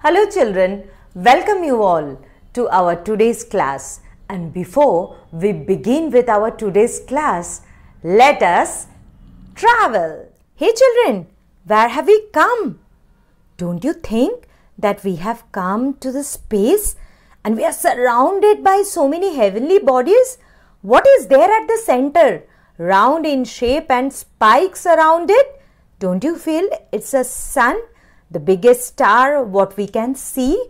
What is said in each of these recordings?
Hello children, welcome you all to our today's class. And before we begin with our today's class, let us travel. Hey children, where have we come? Don't you think that we have come to the space and we are surrounded by so many heavenly bodies? What is there at the center? Round in shape and spikes around it? Don't you feel it's a sun? the biggest star what we can see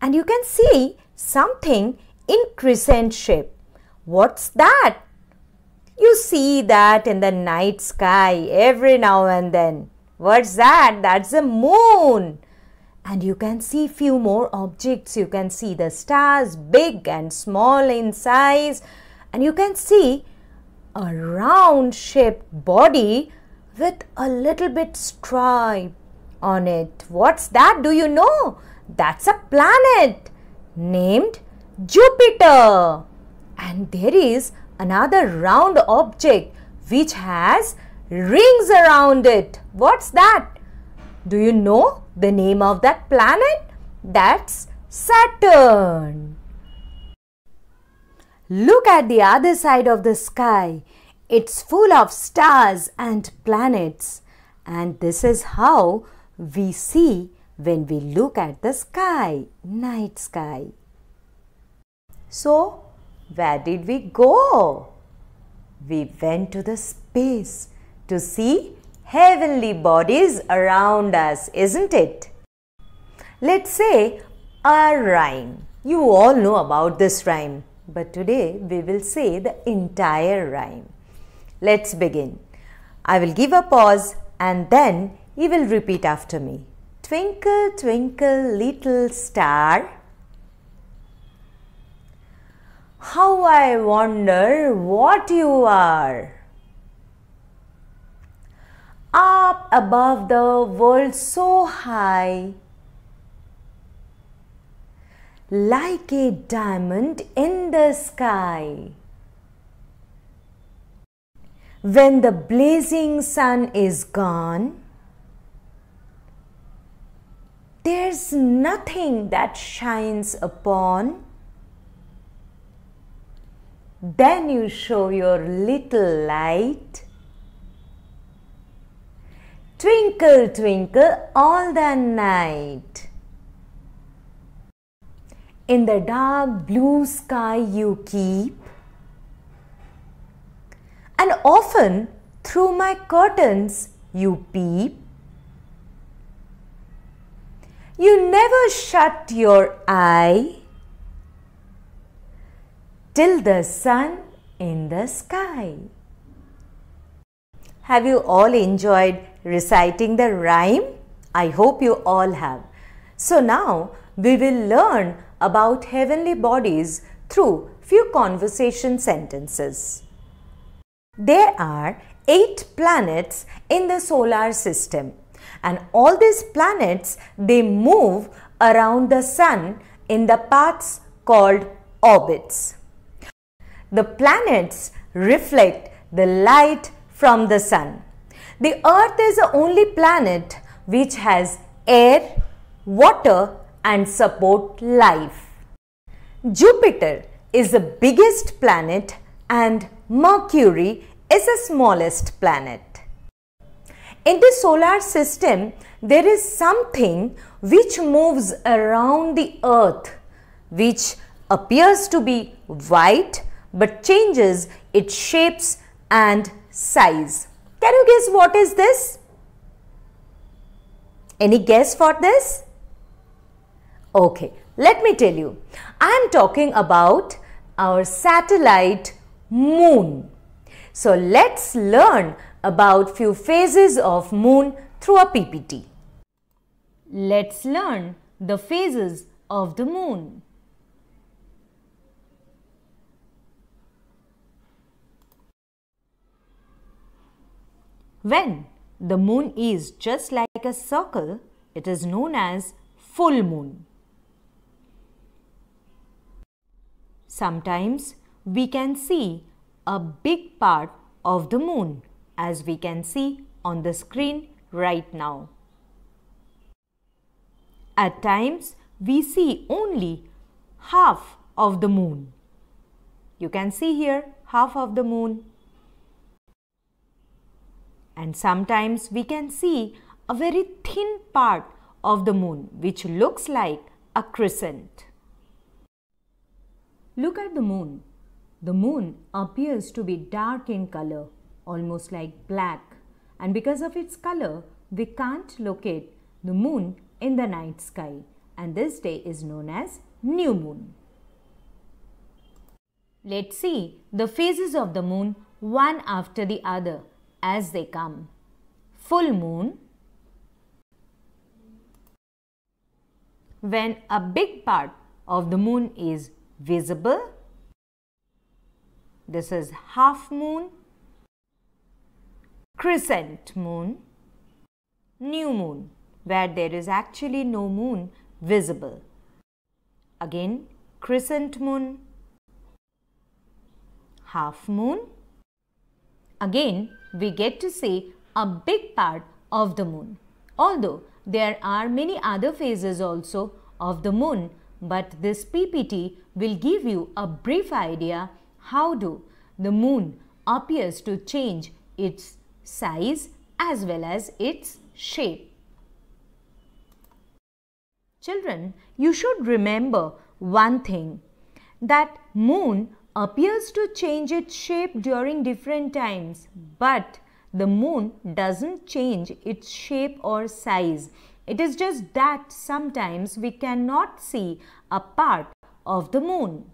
and you can see something in crescent shape. What's that? You see that in the night sky every now and then. What's that? That's the moon. And you can see few more objects. You can see the stars, big and small in size. And you can see a round shaped body with a little bit stripe on it. What's that? Do you know? That's a planet named Jupiter. And there is another round object which has rings around it. What's that? Do you know the name of that planet? That's Saturn. Look at the other side of the sky. It's full of stars and planets. And this is how we see when we look at the sky, night sky. So, where did we go? We went to the space to see heavenly bodies around us, isn't it? Let's say a rhyme. You all know about this rhyme, but today we will say the entire rhyme. Let's begin. I will give a pause and then you will repeat after me. Twinkle, twinkle, little star. How I wonder what you are. Up above the world so high. Like a diamond in the sky. When the blazing sun is gone, there's nothing that shines upon. Then you show your little light. Twinkle, twinkle all the night. In the dark blue sky you keep. And often through my curtains you peep. You never shut your eye till the sun in the sky. Have you all enjoyed reciting the rhyme? I hope you all have. So now we will learn about heavenly bodies through few conversation sentences. There are eight planets in the solar system and all these planets they move around the sun in the paths called orbits. The planets reflect the light from the sun. The earth is the only planet which has air, water and support life. Jupiter is the biggest planet and Mercury is the smallest planet. In the solar system, there is something which moves around the earth, which appears to be white but changes its shapes and size. Can you guess what is this? Any guess for this? Okay, let me tell you. I am talking about our satellite moon. So let's learn about few phases of moon through a PPT. Let's learn the phases of the moon. When the moon is just like a circle, it is known as full moon. Sometimes we can see a big part of the moon as we can see on the screen right now. At times, we see only half of the moon. You can see here half of the moon. And sometimes we can see a very thin part of the moon which looks like a crescent. Look at the moon. The moon appears to be dark in color almost like black and because of its color we can't locate the moon in the night sky and this day is known as new moon. Let's see the phases of the moon one after the other as they come. Full moon when a big part of the moon is visible. This is half moon crescent moon, new moon where there is actually no moon visible. Again crescent moon, half moon. Again we get to see a big part of the moon. Although there are many other phases also of the moon but this PPT will give you a brief idea how do the moon appears to change its size as well as its shape. Children, you should remember one thing that moon appears to change its shape during different times but the moon doesn't change its shape or size. It is just that sometimes we cannot see a part of the moon.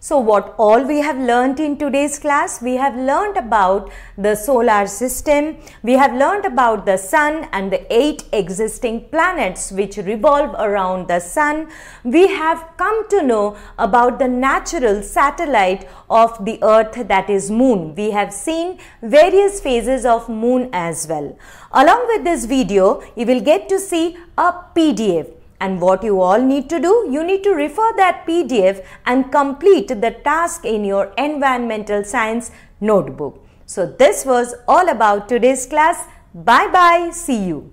So what all we have learnt in today's class? We have learnt about the solar system, we have learnt about the sun and the eight existing planets which revolve around the sun. We have come to know about the natural satellite of the earth that is moon. We have seen various phases of moon as well. Along with this video, you will get to see a PDF and what you all need to do, you need to refer that PDF and complete the task in your environmental science notebook. So this was all about today's class. Bye bye. See you.